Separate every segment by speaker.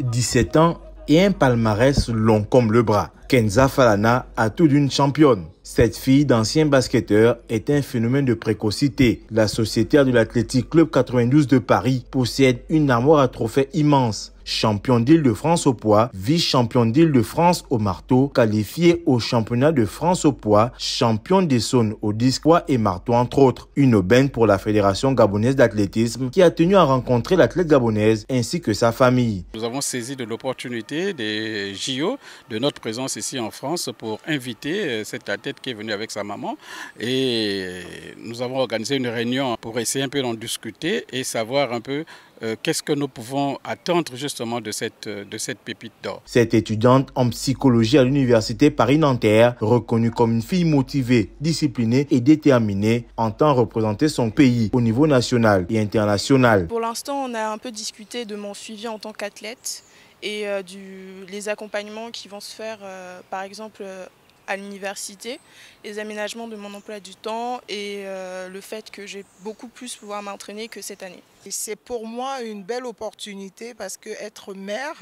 Speaker 1: 17 ans et un palmarès long comme le bras. Kenza Falana a tout d'une championne. Cette fille d'ancien basketteur est un phénomène de précocité. La sociétaire de l'Athletic Club 92 de Paris possède une armoire à trophées immense champion d'Île-de-France au poids, vice-champion d'Île-de-France au marteau, qualifié au championnat de France au poids, champion des Saônes au poids et marteau entre autres. Une aubaine pour la Fédération gabonaise d'athlétisme qui a tenu à rencontrer l'athlète gabonaise ainsi que sa famille.
Speaker 2: Nous avons saisi de l'opportunité des JO, de notre présence ici en France pour inviter euh, cette athlète qui est venue avec sa maman. Et nous avons organisé une réunion pour essayer un peu d'en discuter et savoir un peu euh, qu'est-ce que nous pouvons attendre justement de cette, euh, de cette pépite d'or.
Speaker 1: Cette étudiante en psychologie à l'université Paris-Nanterre, reconnue comme une fille motivée, disciplinée et déterminée, entend représenter son pays au niveau national et international. Pour
Speaker 3: l'instant, on a un peu discuté de mon suivi en tant qu'athlète et euh, du, les accompagnements qui vont se faire, euh, par exemple, euh, à l'université, les aménagements de mon emploi du temps et le fait que j'ai beaucoup plus pouvoir m'entraîner que cette année. C'est pour moi une belle opportunité parce que être mère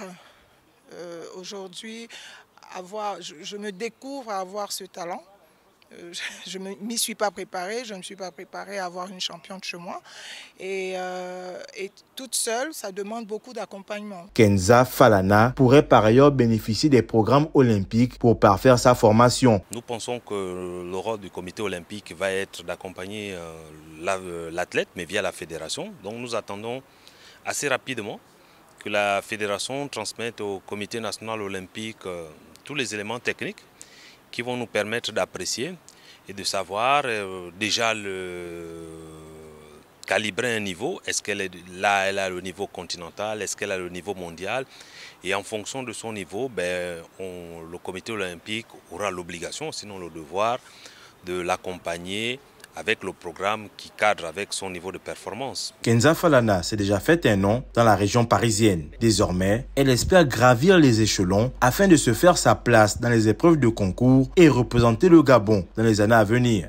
Speaker 3: aujourd'hui, avoir, je, je me découvre à avoir ce talent. Euh, je ne m'y suis pas préparée, je ne suis pas préparée à avoir une championne chez moi. Et, euh, et toute seule, ça demande beaucoup d'accompagnement.
Speaker 1: Kenza Falana pourrait par ailleurs bénéficier des programmes olympiques pour parfaire sa formation.
Speaker 4: Nous pensons que le rôle du comité olympique va être d'accompagner euh, l'athlète, mais via la fédération. Donc nous attendons assez rapidement que la fédération transmette au comité national olympique tous les éléments techniques qui vont nous permettre d'apprécier et de savoir euh, déjà le calibrer un niveau. Est-ce qu'elle est là, elle a le niveau continental, est-ce qu'elle a le niveau mondial Et en fonction de son niveau, ben, le comité olympique aura l'obligation, sinon le devoir, de l'accompagner avec le programme qui cadre avec son niveau de performance.
Speaker 1: Kenza Falana s'est déjà fait un nom dans la région parisienne. Désormais, elle espère gravir les échelons afin de se faire sa place dans les épreuves de concours et représenter le Gabon dans les années à venir.